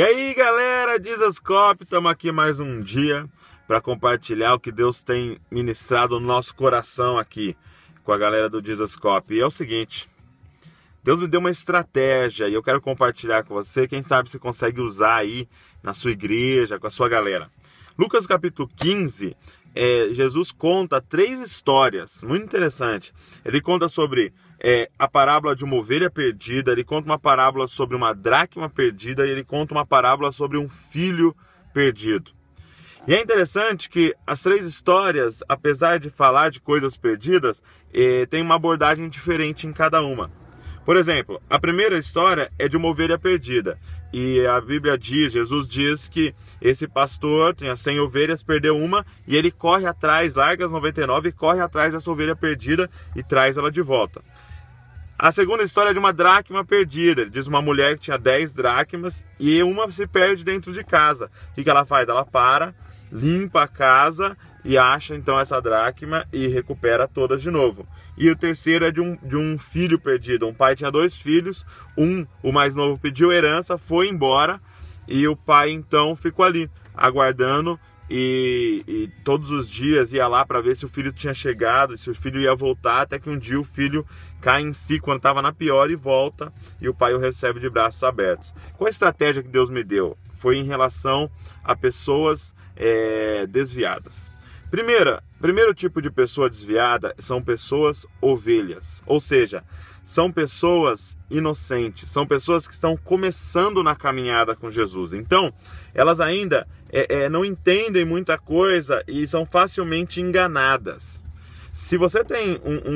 E aí, galera, Dizascope, estamos aqui mais um dia para compartilhar o que Deus tem ministrado no nosso coração aqui com a galera do Dizascope. E é o seguinte, Deus me deu uma estratégia e eu quero compartilhar com você, quem sabe você consegue usar aí na sua igreja, com a sua galera. Lucas capítulo 15, é, Jesus conta três histórias, muito interessante. Ele conta sobre é, a parábola de uma ovelha perdida, ele conta uma parábola sobre uma dracma perdida e ele conta uma parábola sobre um filho perdido. E é interessante que as três histórias, apesar de falar de coisas perdidas, é, tem uma abordagem diferente em cada uma. Por exemplo, a primeira história é de uma ovelha perdida. E a Bíblia diz, Jesus diz que esse pastor tinha 100 ovelhas, perdeu uma e ele corre atrás, larga as 99 e corre atrás dessa ovelha perdida e traz ela de volta. A segunda história é de uma dracma perdida. Ele diz uma mulher que tinha 10 dracmas e uma se perde dentro de casa. O que ela faz? Ela para, limpa a casa e acha então essa dracma e recupera todas de novo. E o terceiro é de um, de um filho perdido. Um pai tinha dois filhos, um, o mais novo, pediu herança, foi embora e o pai então ficou ali aguardando. E, e todos os dias ia lá para ver se o filho tinha chegado, se o filho ia voltar, até que um dia o filho cai em si quando estava na pior e volta, e o pai o recebe de braços abertos. Qual a estratégia que Deus me deu? Foi em relação a pessoas é, desviadas. Primeira, primeiro tipo de pessoa desviada são pessoas ovelhas, ou seja, são pessoas inocentes, são pessoas que estão começando na caminhada com Jesus. Então, elas ainda é, é, não entendem muita coisa e são facilmente enganadas. Se você tem um,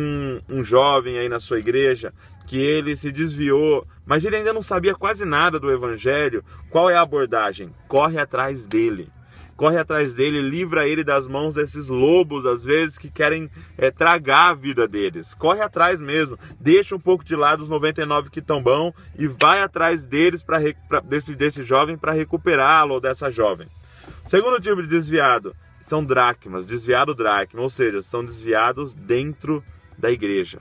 um, um jovem aí na sua igreja que ele se desviou, mas ele ainda não sabia quase nada do evangelho, qual é a abordagem? Corre atrás dele corre atrás dele, livra ele das mãos desses lobos, às vezes, que querem é, tragar a vida deles. Corre atrás mesmo, deixa um pouco de lado os 99 que estão bom e vai atrás deles, pra, pra desse, desse jovem, para recuperá-lo ou dessa jovem. Segundo tipo de desviado, são dracmas, desviado dracma, ou seja, são desviados dentro da igreja,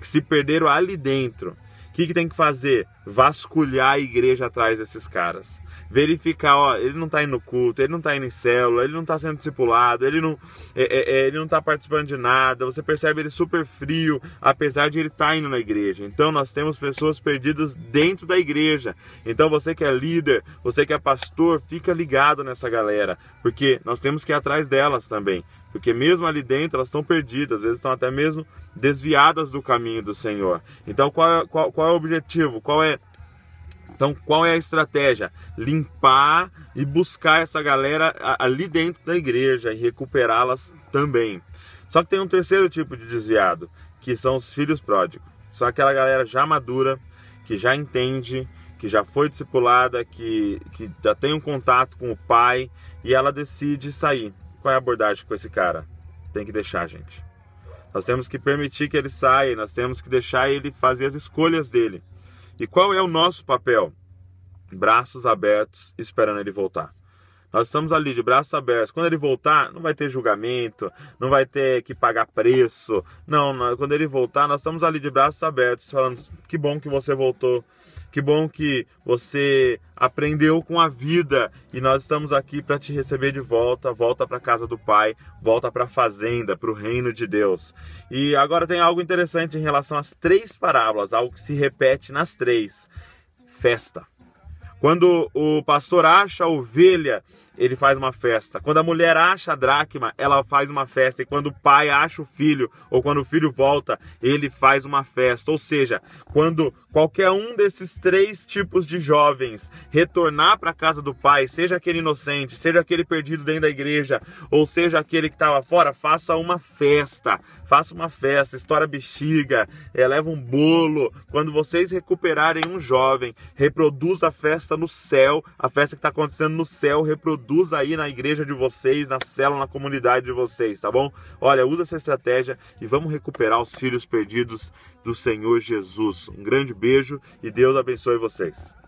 que se perderam ali dentro que, que tem que fazer? Vasculhar a igreja atrás desses caras. Verificar, ó, ele não tá indo no culto, ele não tá indo em célula, ele não tá sendo discipulado, ele não, é, é, é, ele não tá participando de nada. Você percebe ele super frio, apesar de ele tá indo na igreja. Então nós temos pessoas perdidas dentro da igreja. Então você que é líder, você que é pastor, fica ligado nessa galera, porque nós temos que ir atrás delas também porque mesmo ali dentro elas estão perdidas, às vezes estão até mesmo desviadas do caminho do Senhor. Então qual é, qual, qual é o objetivo? Qual é então, qual é a estratégia? Limpar e buscar essa galera ali dentro da igreja e recuperá-las também. Só que tem um terceiro tipo de desviado, que são os filhos pródigos. São aquela galera já madura, que já entende, que já foi discipulada, que, que já tem um contato com o pai e ela decide sair. Qual é a abordagem com esse cara? Tem que deixar, gente. Nós temos que permitir que ele saia, nós temos que deixar ele fazer as escolhas dele. E qual é o nosso papel? Braços abertos, esperando ele voltar. Nós estamos ali de braços abertos. Quando ele voltar, não vai ter julgamento, não vai ter que pagar preço. Não, não, quando ele voltar, nós estamos ali de braços abertos, falando: que bom que você voltou, que bom que você aprendeu com a vida e nós estamos aqui para te receber de volta. Volta para casa do Pai, volta para a fazenda, para o reino de Deus. E agora tem algo interessante em relação às três parábolas, algo que se repete nas três: festa. Quando o pastor acha a ovelha ele faz uma festa. Quando a mulher acha a dracma, ela faz uma festa. E quando o pai acha o filho, ou quando o filho volta, ele faz uma festa. Ou seja, quando qualquer um desses três tipos de jovens retornar para a casa do pai, seja aquele inocente, seja aquele perdido dentro da igreja, ou seja aquele que estava fora, faça uma festa. Faça uma festa, estoura bexiga, eh, leva um bolo. Quando vocês recuperarem um jovem, reproduza a festa no céu, a festa que está acontecendo no céu, reproduz produz aí na igreja de vocês, na célula, na comunidade de vocês, tá bom? Olha, usa essa estratégia e vamos recuperar os filhos perdidos do Senhor Jesus. Um grande beijo e Deus abençoe vocês.